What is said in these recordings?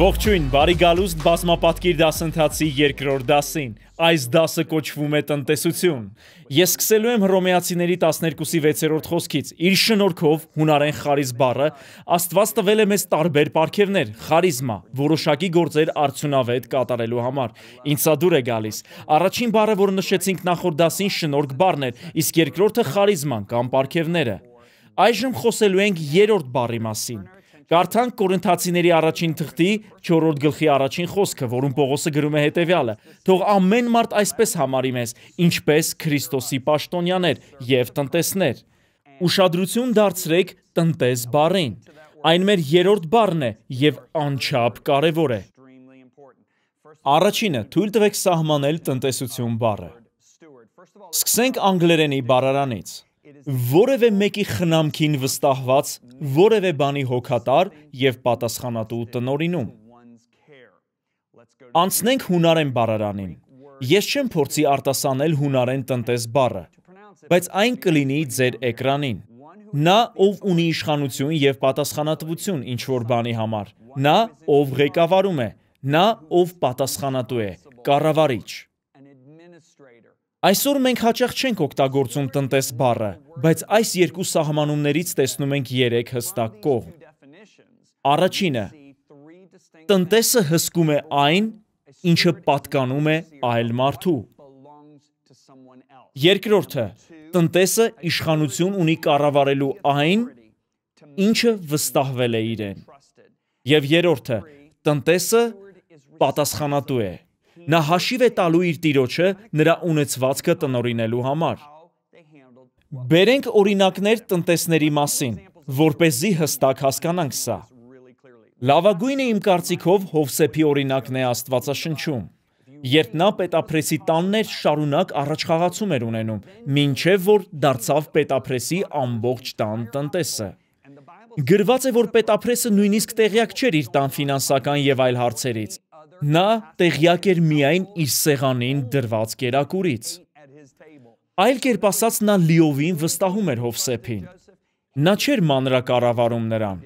Ողջույն, բարի գալուստ բազմապատկիր դասընթացի երկրորդ դասին։ Այս դասը կոչվում է տնտեսություն։ Ես սկսելու եմ հռոմեացիների 12-ի 6-րդ խոսքից։ Իր շնորհքով հունարեն խարիզ բառը Աստված տվել է մեզ տարբեր պարգևներ՝ խարիզմա, որոշակի գործեր արդյունավետ կատարելու համար։ Ինչ սա դուր է գալիս։ Առաջին բառը, որ նշեցինք նախորդ դասին, շնորհք բառն էր, իսկ երկրորդը խարիզման կամ պարգևները։ Այժմ խոսելու ենք երրորդ բառի մասին։ Կարդանք Կորինթացիների առաջին թղթի 4-րդ գլխի առաջին խոսքը, որում Պողոսը գրում է հետևյալը. Թող ամեն մարդ այսպես համարի մեզ, ինչպես Քրիստոսի պաշտոնյաներ եւ տնտեսներ։ Ուշադրություն դարձրեք տնտես բառին։ Այն մեր երրորդ բառն է եւ անչափ կարեւոր է։ Առաջինը՝ թույլ տվեք սահմանել տնտեսություն բառը։ Սկսենք անգլերենի բառարանից որևէ մեկի խնամքին վստահված, որևէ բանի հոգատար եւ պատասխանատու տնորինում։ Անցնենք հունարեն բարարանին։ Ես չեմ փորձի արտասանել հունարեն տնտես բառը, բայց այն կլինի ձեր էկրանին։ Նա, ով ունի իշխանություն եւ պատասխանատվություն ինչ որ բանի համար, նա, ով ղեկավարում է, նա, ով պատասխանատու է, կառավարիչ։ Այսօր մենք հաճախ չենք օգտագործում տնտես բառը, բայց այս երկու սահմանումներից տեսնում ենք երեք հստակ կողմ։ Առաջինը. տնտեսը հսկում է այն, ինչը պատկանում է այլ մարդու։ Երկրորդը. տնտեսը իշխանություն ունի կառավարելու այն, ինչը վստահվել է իրեն։ Եվ երրորդը. տնտեսը պատասխանատու է Նա հաշիվ է տալու իր տիրոջը նրա ունեցվածքը տնորինելու համար։ Բերենք օրինակներ տնտեսների մասին, որ เป զի հստակ հասկանանք սա։ Լավագույնը իմ կարծիքով Հովսեփի օրինակն է Աստվածաշնչում, երբ նա պետապրեսի տաններ շարունակ առաջխաղացում էր ունենում, ինչև որ դարձավ պետապրեսի ամբողջ տան տնտեսը։ Գրված է, որ պետապրեսը նույնիսկ տեղյակ չէր իր տան ֆինանսական եւ այլ հարցերից, Նա տեղյակ էր միայն իր սեղանին դրված կերակուրից։ Այլ կերպ ասած նա լիովին վստահում էր Հովսեփին։ Նա չէր մանրակառավարում նրան։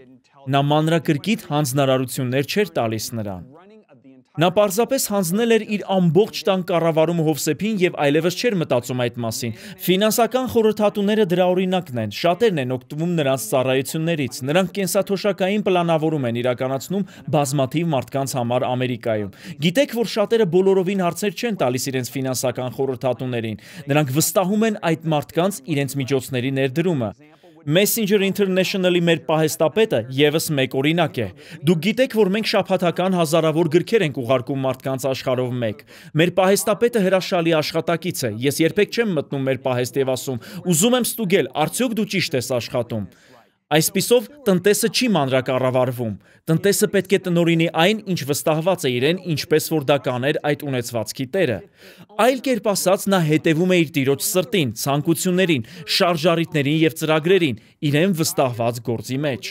Նա մանրակրկիտ հանձնարարություններ չէր տալիս նրան։ Նա պարզապես հանձնել էր իր ամբողջ տան կառավարումը Հովսեփին եւ այլևս չէր մտածում այդ մասին։ Ֆինանսական խորհրդատուները դրա օրինակն են։ Շատերն են օգտվում նրանց ծառայություններից։ Նրանք կենսաթոշակային պլանավորում են իրականացնում բազմաթիվ մարդկանց համար Ամերիկայում։ Գիտեք, որ շատերը բոլորովին հարցեր չեն տալիս իրենց ֆինանսական խորհրդատուներին։ Նրանք վստահում են այդ մարդկանց իրենց միջոցների ներդրումը։ Messenger International-ի մեր պահեստապետը եւս մեկ օրինակ է։ Դուք գիտեք, որ մենք շփաթական հազարավոր գրքեր ենք ուղարկում մարդկանց աշխարհով մեկ։ Մեր պահեստապետը հրաշալի աշխատակից է։ Ես երբեք չեմ մտնում մեր պահեստ եւ ասում՝ «Ուզում եմ ստուգել, արդյոք դու ճիշտ ես աշխատում»։ Այսպիսով տնտեսը չի մանրակառավարվում։ Տնտեսը պետք է տնորինի այն, ինչ վստահված է իրեն, ինչպես որ դա կաներ այդ ունեցվածքի տերը։ Այլ կերպ ասած, նա հետևում է իր տիրոջ սրտին, ցանկություններին, շարժարիտներին եւ ծրագրերին, իրեն վստահված գործի մեջ։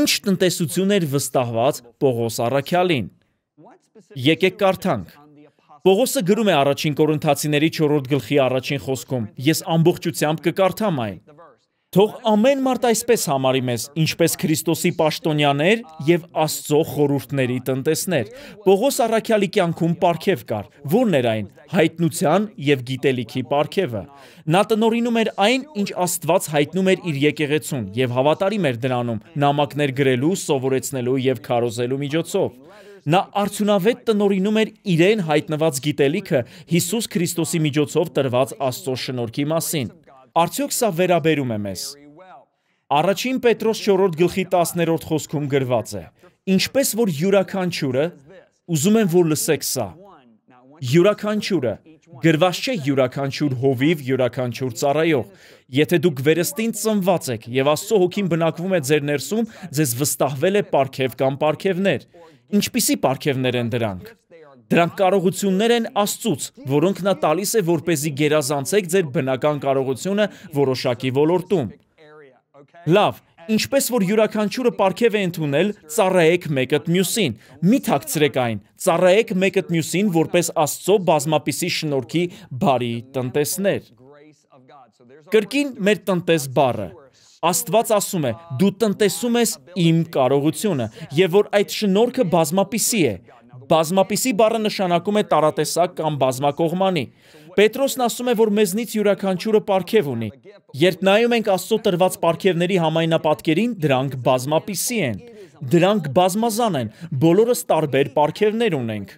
Ինչ տնտեսություն էր վստահված Պողոս Արաքյալին։ Եկեք կարդանք։ Պողոսը գրում է առաջին Կորինթացիների 4-րդ գլխի առաջին խոսքում. Ես ամբողջությամբ կկարդամ այն։ Թող ամեն մարդ այսպես համարի մեզ, ինչպես Քրիստոսի պաշտոնյաներ եւ Աստծո խորհուրդների տնտեսներ։ Պողոս Արաքյալի կյանքում ապարքև կար, որն էր այն՝ հայտնության եւ գիտելիքի ապարքևը։ Նա տնորինում էր այն, ինչ Աստված հայտնում էր իր եկեղեցուն եւ հավատարիմ էր դրանում՝ նամակներ գրելու, սովորեցնելու եւ քարոզելու միջոցով նա արդյունավետ տնորինում էր իրեն հայտնված գիտելիքը Հիսուս Քրիստոսի միջոցով տրված Աստծո շնորհքի մասին։ Արդյոք սա վերաբերում է մեզ։ Առաջին Պետրոս 4-րդ գլխի 10-րդ խոսքում գրված է. Ինչպես որ յուրաքանչյուրը, ուզում եմ որ լսեք սա։ Յուրաքանչյուրը գրված չէ յուրաքանչյուր հովիվ, յուրաքանչյուր ծառայող։ Եթե դուք վերստին ծնված եք եւ Աստծո հոգին բնակվում է ձեր ներսում, ձեզ վստահվել է ապարքև կամ ապարքևներ։ Ինչպիսի ապարքևներ են դրանք։ Դրանք կարողություններ են Աստծուց, որոնք նա տալիս է, որպեսզի գերազանցեք ձեր բնական կարողությունը որոշակի ոլորտում։ Լավ, ինչպես որ յուրաքանչյուրը պարգև է ընդունել, ծառայեք մեկդ մյուսին։ Մի թաքցրեք այն, ծառայեք մեկդ մյուսին որպես Աստծո բազմապիսի շնորհքի բարի տնտեսներ։ Կրկին մեր տնտես բառը։ Աստված ասում է. դու տնտեսում ես իմ կարողությունը, եւ որ այդ շնորհքը բազմապիսի է, Բազմապիսի բառը նշանակում է տարատեսակ կամ բազմակողմանի։ Պետրոսն ասում է, որ մեզնից յուրաքանչյուրը պարգև ունի։ Երբ նայում ենք Աստծո տրված պարգևների համայնապատկերին, դրանք բազմապիսի են։ Դրանք բազմազան են, բոլորս տարբեր պարգևներ ունենք։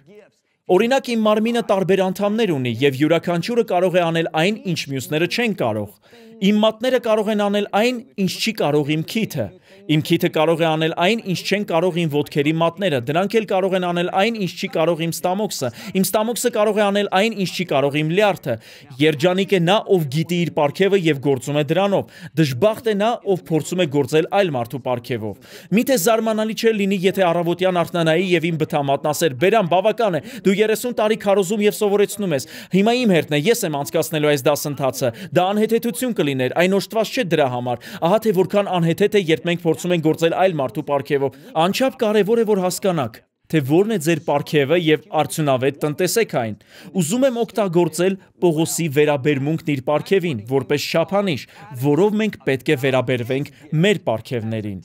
Օրինակ իմ մարմինը տարբեր անդամներ ունի եւ յուրաքանչյուրը կարող է անել այն, ինչ մյուսները չեն կարող։ Իմ մատները կարող են անել այն, ինչ չի կարող իմ քիթը։ Իմ քիթը կարող է անել այն, ինչ չեն կարող իմ ոտքերի մատները, դրանք էլ կարող են անել այն, ինչ չի կարող իմ ստամոքսը։ Իմ ստամոքսը կարող է անել այն, ինչ չի կարող իմ լյարդը։ Երջանիկ է նա, ով գիտի իր ապարքևը եւ գործում է դրանով։ Դժբախտ է նա, ով փորձում է գործել այլ մարդու ապարքևով։ Միթե զարմանալի չէ լինի, եթե առավոտյան արթնանայի եւ իմ բթամատն ասեր՝ «Բերան, բավական է, դու 30 տարի քարոզում եւ սովորեցնում ես։ Հիմա իմ հերթն է, ես եմ անցկացնելու այս դասընթացը»։ Դա անհեթեթություն կլիներ, այն օժտված չէ դրա համար։ Ահա թե որքան անհեթեթ է, երբ մենք փորձում են գործել այլ մարդու պարգևով։ Անչափ կարևոր է որ հասկանաք, թե որն է ձեր պարգևը եւ արդյունավետ տնտեսեք այն։ Ուզում եմ օգտագործել Պողոսի վերաբերմունքն իր պարգևին, որպես շափանիշ, որով մենք պետք է վերաբերվենք մեր պարգևներին։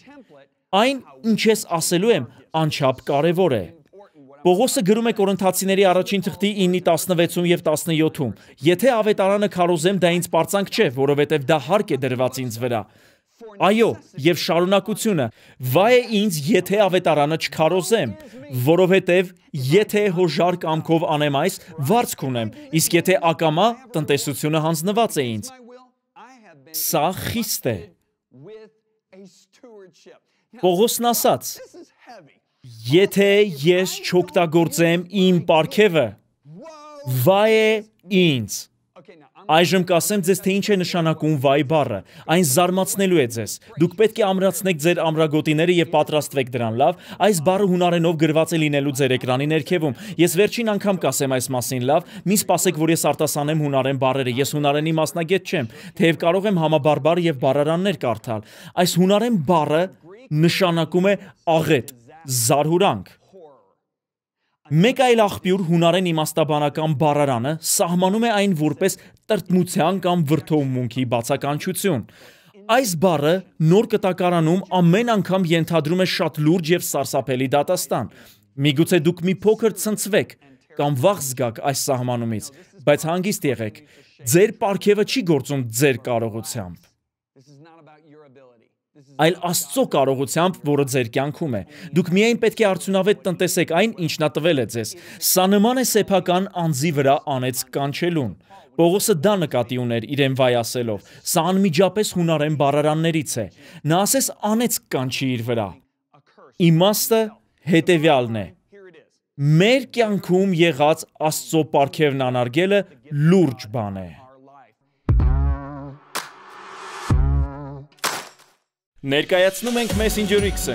Այն, ինչ ես ասելու եմ, անչափ կարևոր է։ Պողոսը գրում է Կորինթացիների առաջին թղթի 9-ի 16-ում եւ 17-ում. Եթե ավետարանը քարոզեմ, դա ինձ պարծանք չէ, որովհետեւ դա հարկ է դրված ինձ վրա։ Այո, եւ շարունակությունը. վայ է ինձ, եթե ավետարանը չքարոզեմ, որովհետեւ եթե հոժար կամքով անեմ այս, վարձ կունեմ, իսկ եթե ակամա, տնտեսությունը հանձնված է ինձ։ Սա խիստ է։ Պողոսն ասաց. Եթե ես չօգտագործեմ իմ ապարքևը, վայ է ինձ։ Այժմ կասեմ ձեզ, թե ինչ է նշանակում վայ բառը։ Այն զարմացնելու է ձեզ։ Դուք պետք է ամրացնեք ձեր ամրագոտիները եւ պատրաստվեք դրան, լավ։ Այս բառը հունարենով գրված է լինելու ձեր էկրանի ներքևում։ Ես վերջին անգամ կասեմ այս մասին, լավ։ Մի սպասեք, որ ես արտասանեմ հունարեն բառերը։ Ես հունարենի մասնագետ չեմ, թեև կարող եմ համաբարբար եւ բառարաններ կարդալ։ Այս հունարեն բառը նշանակում է աղետ, զարհուրանք Մեկ այլ աղբյուր հունարեն իմաստաբանական բառարանը սահմանում է այն որպես տրտմության կամ վրդովմունքի բացականչություն։ Այս բառը նոր կտակարանում ամեն անգամ ենթադրում է շատ լուրջ եւ սարսափելի դատաստան։ Միգուցե դուք մի փոքր ցնցվեք կամ վախ զգաք այս սահմանումից, բայց հանգիստ եղեք։ Ձեր ապարքևը չի գործում ձեր կարողությամբ այլ Աստծո կարողությամբ, որը ձեր կյանքում է։ Դուք միայն պետք է արդյունավետ տնտեսեք այն, ինչ նա տվել է ձեզ։ Սա նման է սեփական անձի վրա անեց կանչելուն։ Պողոսը դա նկատի ուներ իրեն վայ ասելով։ Սա անմիջապես հունարեն բարարաններից է։ Նա ասես անեց կանչի իր վրա։ Իմաստը հետևյալն է։ Մեր կյանքում եղած Աստծո ապարքևն անարգելը լուրջ բան է։ Ներկայացնում ենք Messenger X-ը։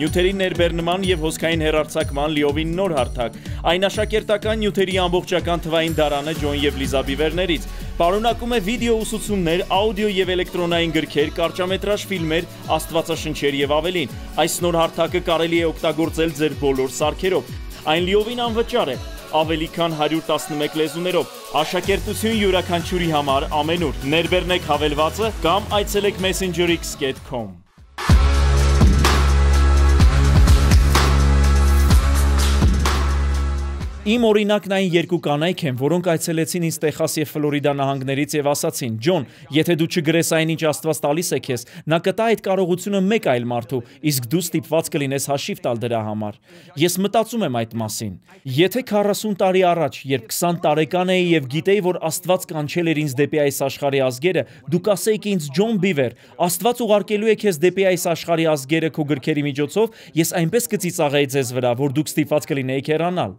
Նյութերի ներբեռնման եւ հոսքային հերարցակման լիովին նոր հարթակ։ Այն աշակերտական նյութերի ամբողջական թվային դարանը Ջոն եւ Լիզա Բիվերներից։ Պարունակում է վիդեո ուսուցումներ, աուդիո եւ էլեկտրոնային գրքեր, կարճամետրաժ ֆիլմեր, աստվածաշնչեր եւ ավելին։ Այս նոր հարթակը կարելի է օգտագործել ձեր բոլոր սարքերով։ Այն լիովին անվճար է ավելի քան 111 լեզուներով։ Աշակերտություն յուրաքանչյուրի համար ամենուր։ Ներբեռնեք հավելվածը կամ այցելեք messenger.x.com Իմ օրինակն այն երկու կանայք են, որոնք այցելեցին ինձ Տեխաս եւ Ֆլորիդա նահանգներից եւ ասացին. «Ջոն, եթե դու չգրես այն ինչ Աստված տալիս է քեզ, նա կտա այդ կարողությունը մեկ այլ մարդու, իսկ դու ստիպված կլինես հաշիվ տալ դրա համար»։ Ես մտածում եմ այդ մասին։ Եթե 40 տարի առաջ, երբ 20 տարեկան էի եւ գիտեի, որ Աստված կանչել էր ինձ դեպի այս աշխարհի ազգերը, դու կասեիք ինձ Ջոն Բիվեր, Աստված ուղարկելու է քեզ դեպի այս աշխարհի ազգերը քո գրքերի միջոցով, ես այնպես կծիծաղեի ձեզ վրա, որ դուք ստիպված կլինեիք հեռանալ։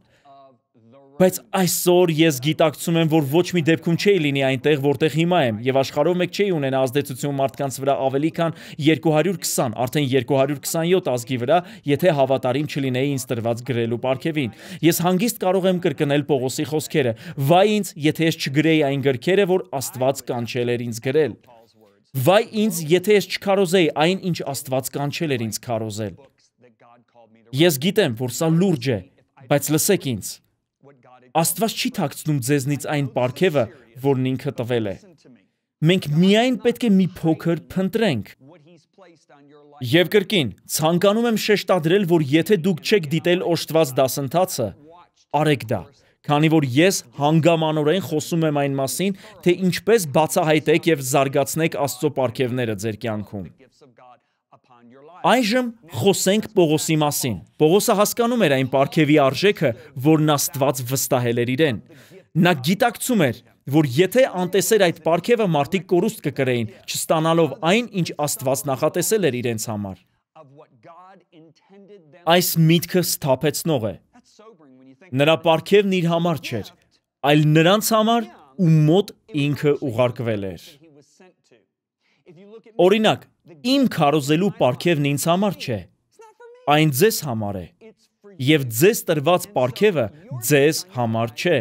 Բայց այսօր ես գիտակցում եմ, որ ոչ մի դեպքում չի լինի այնտեղ, որտեղ հիմա եմ, եւ աշխարհով մեկ չի ունենա ազդեցություն մարդկանց վրա ավելի քան 220, արդեն 227 ազգի վրա, եթե հավատարիմ չլինեի ինձ տրված գրելու պարգևին։ Ես հանգիստ կարող եմ կրկնել Պողոսի խոսքերը. Վայ ինձ, եթե ես չգրեի այն գրքերը, որ Աստված կանչել էր ինձ գրել։ Վայ ինձ, եթե ես չքարոզեի այն, ինչ Աստված կանչել էր ինձ քարոզել։ Ես գիտեմ, որ սա լուրջ է, բայց լսեք ինձ։ Աստված չի թաքցնում ձեզնից այն պարգևը, որն ինքը տվել է։ Մենք միայն պետք է մի փոքր փնտրենք։ Եվ կրկին, ցանկանում եմ շեշտադրել, որ եթե դուք չեք դիտել օշտված դասընթացը, արեք դա, քանի որ ես հանգամանորեն խոսում եմ այն մասին, թե ինչպես բացահայտեք եւ զարգացնեք Աստծո ապարքևները ձեր կյանքում։ Այժմ խոսենք Պողոսի մասին։ Պողոսը հասկանում էր այն պարգևի արժեքը, որն Աստված վստահել էր իրեն։ Նա գիտակցում էր, որ եթե անտեսեր այդ պարգևը մարդիկ կորուստ կկրեին, չստանալով այն, ինչ Աստված նախատեսել էր իրենց համար։ Այս միտքը սթափեցնող է։ Նրա պարգևն իր համար չէր, այլ նրանց համար, ում մոտ ինքը ուղարկվել էր։ Օրինակ, Իմ քարոզելու պարգևն ինձ համար չէ։ Այն ձեզ համար է։ Եվ ձեզ տրված պարգևը ձեզ համար չէ,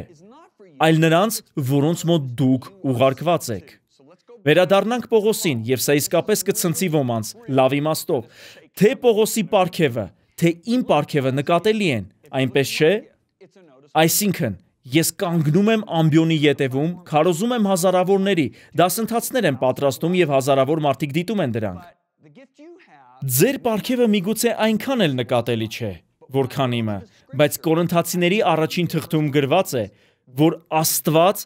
այլ նրանց, որոնց մոտ դուք ուղարկված եք։ Վերադառնանք Պողոսին, եւ սա իսկապես կցնցի ոմանց լավ իմաստով։ Թե Պողոսի պարգևը, թե իմ պարգևը նկատելի են, այնպես չէ։ Այսինքն, Ես կանգնում եմ ամբյոնի ետևում, քարոզում եմ հազարավորների, դասընթացներ եմ պատրաստում եւ հազարավոր մարդիկ դիտում են դրանք։ Ձեր պարգևը միգուցե այնքան էլ նկատելի չէ, որքան իմը, բայց Կորինթացիների առաջին թղթում գրված է, որ Աստված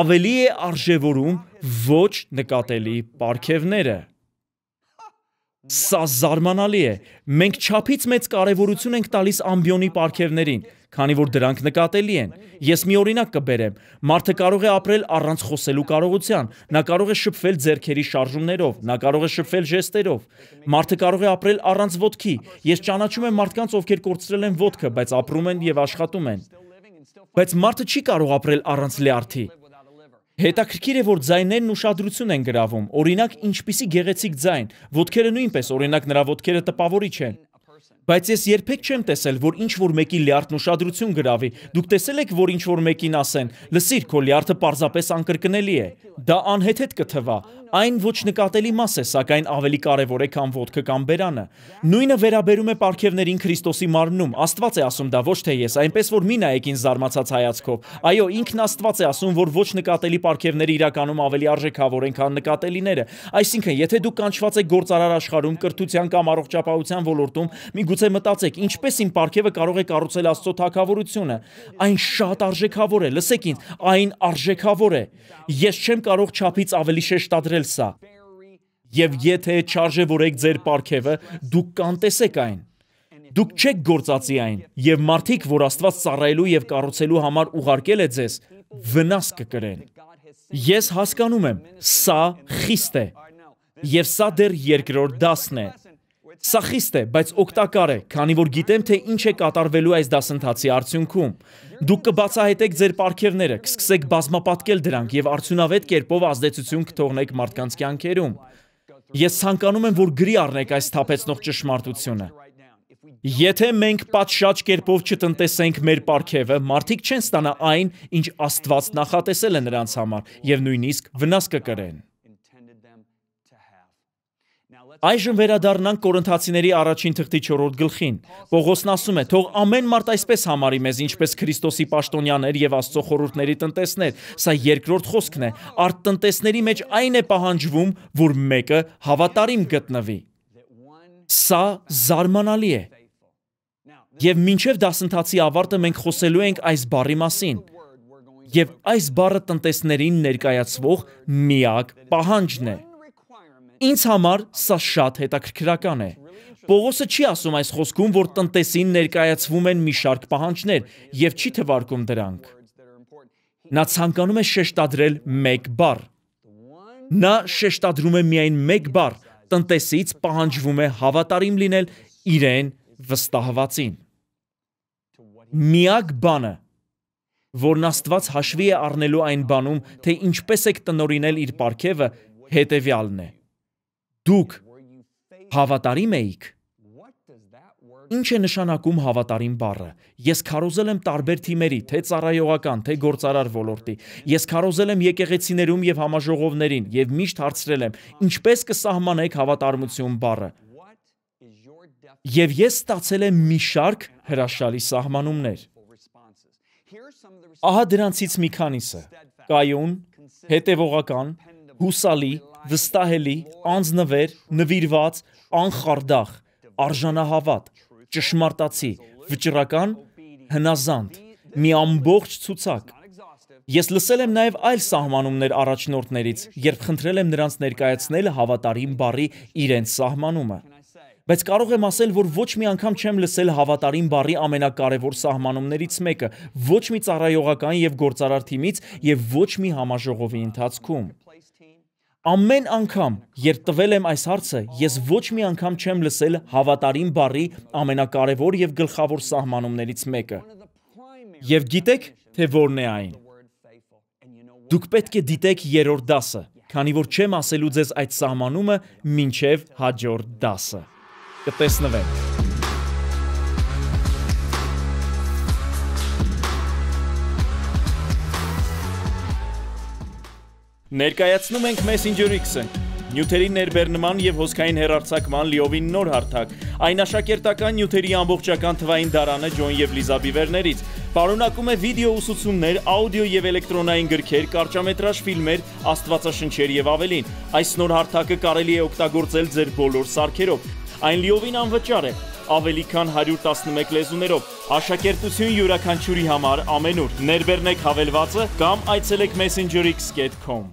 ավելի է արժևորում ոչ նկատելի պարգևները։ Սա զարմանալի է։ Մենք չափից մեծ կարևորություն ենք տալիս ամբյոնի պարգևներին քանի որ դրանք նկատելի են։ Ես մի օրինակ կբերեմ։ Մարդը կարող է ապրել առանց խոսելու կարողության, նա կարող է շփվել ձեռքերի շարժումներով, նա կարող է շփվել ժեստերով։ Մարդը կարող է ապրել առանց ոտքի։ Ես ճանաչում եմ մարդկանց, ովքեր կորցրել են ոտքը, բայց ապրում են եւ աշխատում են։ Բայց մարդը չի կարող ապրել առանց լյարդի։ Հետաքրքիր է, որ ձայներն ուշադրություն են գրավում։ Օրինակ, ինչպիսի գեղեցիկ ձայն, ոտքերը նույնպես, օրինակ նրա ոտքերը տպավորիչ են։ Բայց ես երբեք չեմ տեսել, որ ինչ որ մեկի լյարդն ուշադրություն գրավի։ Դուք տեսել եք, որ ինչ որ մեկին ասեն. «Լսիր, քո լյարդը parzapes անկրկնելի է»։ Դա անհեթեթ կթվա։ Այն ոչ նկատելի մաս է, սակայն ավելի կարևոր է, քան ոդկը կամ բերանը։ Նույնը վերաբերում է պարգևներին Քրիստոսի մարմնում։ Աստված է ասում դա ոչ թե ես, այնպես որ մի նայեք ինձ զարմացած հայացքով։ Այո, ինքն Աստված է ասում, որ ոչ նկատելի պարգևները իրականում ավելի արժեքավոր են, քան նկատելիները։ Այսինքն, եթե դուք կանչված եք գործարար աշխարհում, կրթության կամ առողջապահության ոլորտում, մի Գուցե մտածեք, ինչպես իմ ապարքևը կարող է կառուցել Աստծո թակավորությունը։ Այն շատ արժեքավոր է, լսեք ինձ, այն արժեքավոր է։ Ես չեմ կարող ճապից ավելի շեշտադրել սա։ Եվ եթե չարժևորեք ձեր ապարքևը, դուք կանտեսեք այն։ Դուք չեք գործածի այն, եւ մարդիկ, որ Աստված ծառայելու եւ կառուցելու համար ուղարկել է ձեզ, վնաս կկրեն։ Ես հասկանում եմ, սա խիստ է։ Եվ սա դեռ երկրորդ դասն է։ Սա խիստ է, բայց օգտակար է, քանի որ գիտեմ, թե ինչ է կատարվելու այս դասընթացի արդյունքում։ Դուք կբացահայտեք ձեր պարգևները, կսկսեք բազմապատկել դրանք եւ արդյունավետ կերպով ազդեցություն կթողնեք մարդկանց կյանքերում։ Ես ցանկանում եմ, որ գրի առնեք այս թափեցնող ճշմարտությունը։ Եթե մենք պատշաճ կերպով չտնտեսենք մեր պարգևը, մարդիկ չեն ստանա այն, ինչ Աստված նախատեսել է նրանց համար եւ նույնիսկ վնաս կկրեն։ Այժմ վերադառնանք Կորինթացիների առաջին թղթի 4-րդ գլխին։ Պողոսն ասում է. «Թող ամեն մարդ այսպես համարի մեզ, ինչպես Քրիստոսի պաշտոնյաներ եւ Աստծո խորհուրդների տնտեսներ»։ Սա երկրորդ խոսքն է։ Արտնտեսների մեջ այն է պահանջվում, որ մեկը հավատարիմ գտնվի։ Սա զարմանալի է։ Եվ մինչև դասընթացի ավարտը մենք խոսելու ենք այս բառի մասին։ Եվ այս բառը տնտեսներին ներկայացվող միակ պահանջն է։ Ինձ համար սա շատ հետաքրքրական է։ Պողոսը չի ասում այս խոսքում, որ տնտեսին ներկայացվում են մի շարք պահանջներ եւ չի թվարկում դրանք։ Նա ցանկանում է շեշտադրել մեկ բառ։ Նա շեշտադրում է միայն մեկ բառ՝ տնտեսից պահանջվում է հավատարիմ լինել իրեն վստահվածին։ Միակ բանը, որն Աստված հաշվի է առնելու այն բանում, թե ինչպես եք տնորինել իր պարգևը, հետևյալն է։ Դուք հավատարիմ էիք։ Ինչ է նշանակում հավատարիմ բառը։ Ես քարոզել եմ տարբեր թիմերի, թե ծառայողական, թե գործարար ոլորտի։ Ես քարոզել եմ եկեղեցիներում եւ համաժողովներին եւ միշտ հարցրել եմ, ինչպես կսահմանեք հավատարմություն բառը։ Եվ ես ստացել եմ մի շարք հրաշալի սահմանումներ։ Ահա դրանցից մի քանիսը. կայուն, հետևողական, հուսալի, վստահելի, անznվեր, նվիրված, անխարդախ, արժանահավատ, ճշմարտացի, վճռական, հնազանդ, մի ամբողջ ցուցակ։ Ես լսել եմ նաև այլ սահմանումներ առաջնորդներից, երբ խնդրել եմ նրանց ներկայացնել հավատարիմ բարի իրենց սահմանումը։ Բայց կարող եմ ասել, որ ոչ մի անգամ չեմ լսել հավատարիմ բարի ամենակարևոր սահմանումներից մեկը, ոչ մի ծառայողական եւ գործարար թիմից եւ ոչ մի համաժողովի ընթացքում։ Ամեն անգամ, երբ տվել եմ այս հարցը, ես ոչ մի անգամ չեմ լսել հավատարիմ բառի ամենակարևոր եւ գլխավոր սահմանումներից մեկը։ Եվ գիտեք, թե որն է այն։ Դուք պետք է դիտեք երրորդ դասը, քանի որ չեմ ասելու ձեզ այդ սահմանումը ոչ միայն հաջորդ դասը։ Կտեսնվենք։ Ներկայացնում ենք Messenger X-ը, նյութերի ներբեռնման եւ հոսքային հերարցակման լիովին նոր հարթակ։ Այն աշակերտական նյութերի ամբողջական թվային դարանը Ջոն եւ Լիզա Բիվերներից պարունակում է վիդեո ուսուցումներ, աուդիո եւ էլեկտրոնային գրքեր, կարճամետրաժ ֆիլմեր, աստվածաշնչեր եւ ավելին։ Այս նոր հարթակը կարելի է օգտագործել ձեր բոլոր սարքերով։ Այն լիովին անվճար է, ավելի քան 111 լեզուներով։ Աշակերտություն յուրաքանչյուրի համար ամենուր։ Ներբեռնեք հավելվածը կամ այցելեք messenger.x.com